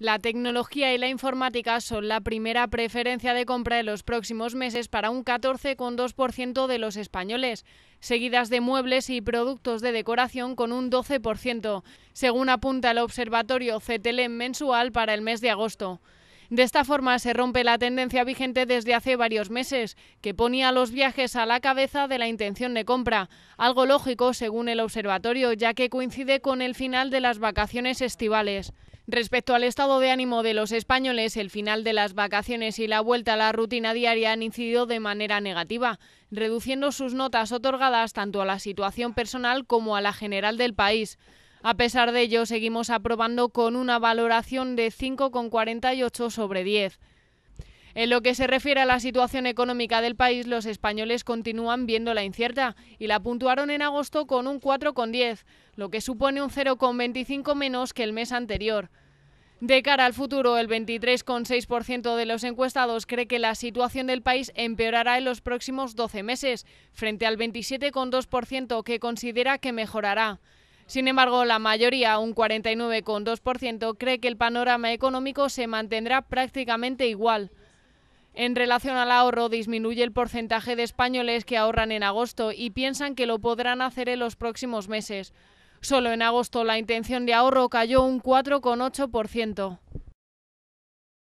La tecnología y la informática son la primera preferencia de compra en los próximos meses para un 14,2% de los españoles, seguidas de muebles y productos de decoración con un 12%, según apunta el Observatorio CTL mensual para el mes de agosto. De esta forma se rompe la tendencia vigente desde hace varios meses, que ponía los viajes a la cabeza de la intención de compra, algo lógico según el observatorio, ya que coincide con el final de las vacaciones estivales. Respecto al estado de ánimo de los españoles, el final de las vacaciones y la vuelta a la rutina diaria han incidido de manera negativa, reduciendo sus notas otorgadas tanto a la situación personal como a la general del país. A pesar de ello, seguimos aprobando con una valoración de 5,48 sobre 10. En lo que se refiere a la situación económica del país, los españoles continúan viendo la incierta y la puntuaron en agosto con un 4,10, lo que supone un 0,25 menos que el mes anterior. De cara al futuro, el 23,6% de los encuestados cree que la situación del país empeorará en los próximos 12 meses, frente al 27,2% que considera que mejorará. Sin embargo, la mayoría, un 49,2%, cree que el panorama económico se mantendrá prácticamente igual. En relación al ahorro, disminuye el porcentaje de españoles que ahorran en agosto y piensan que lo podrán hacer en los próximos meses. Solo en agosto la intención de ahorro cayó un 4,8%.